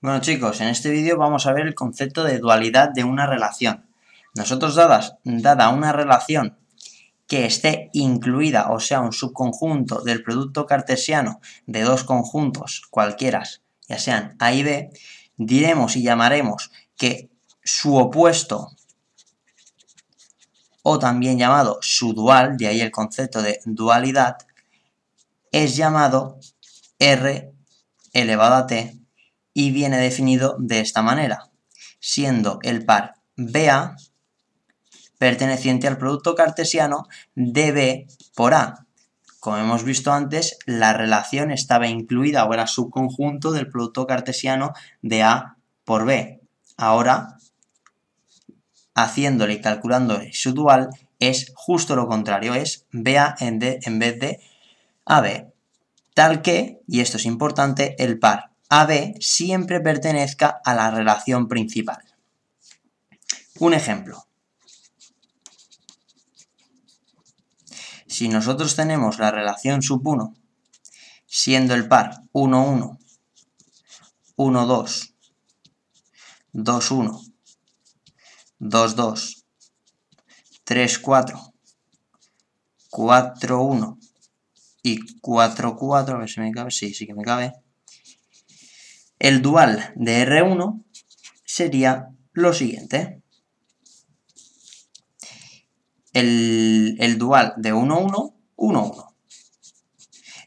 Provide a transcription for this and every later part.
Bueno chicos, en este vídeo vamos a ver el concepto de dualidad de una relación. Nosotros dada una relación que esté incluida, o sea, un subconjunto del producto cartesiano de dos conjuntos cualquiera, ya sean A y B, diremos y llamaremos que su opuesto o también llamado su dual, de ahí el concepto de dualidad, es llamado R elevado a T y viene definido de esta manera, siendo el par BA perteneciente al producto cartesiano B por A. Como hemos visto antes, la relación estaba incluida o era subconjunto del producto cartesiano de A por B. Ahora, haciéndole y calculando su dual, es justo lo contrario, es BA en, D en vez de AB. Tal que, y esto es importante, el par AB siempre pertenezca a la relación principal. Un ejemplo. Si nosotros tenemos la relación sub 1, siendo el par 1, 1, 1, 2, 2, 1, 2, 2, 3, 4, 4, 1 y 4, 4, a ver si me cabe, sí, sí que me cabe, el dual de R1 sería lo siguiente. El, dual de 1, 1, 1, 1.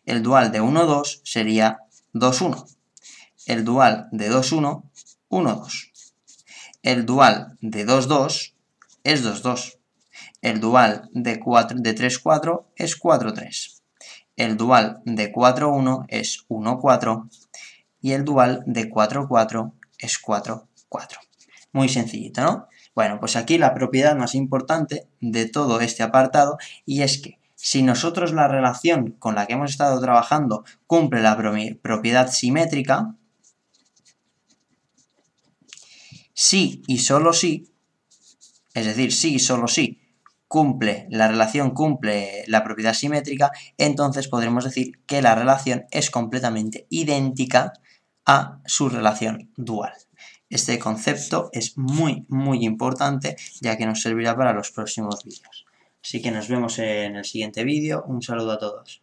El dual de 1, 2 sería 2, 1. El dual de 2, 1, 1, 2. El dual de 2, 2 es 2, 2. El dual de, 4, de 3, 4 es 4, 3. El dual de 4, 1 es 1, 4 y el dual de 4, 4 es 4, 4. Muy sencillito, ¿no? Bueno, pues aquí la propiedad más importante de todo este apartado y es que si nosotros la relación con la que hemos estado trabajando cumple la propiedad simétrica, sí y solo sí, es decir, sí y solo sí, cumple, la relación cumple la propiedad simétrica, entonces podremos decir que la relación es completamente idéntica a su relación dual. Este concepto es muy, muy importante ya que nos servirá para los próximos vídeos. Así que nos vemos en el siguiente vídeo. Un saludo a todos.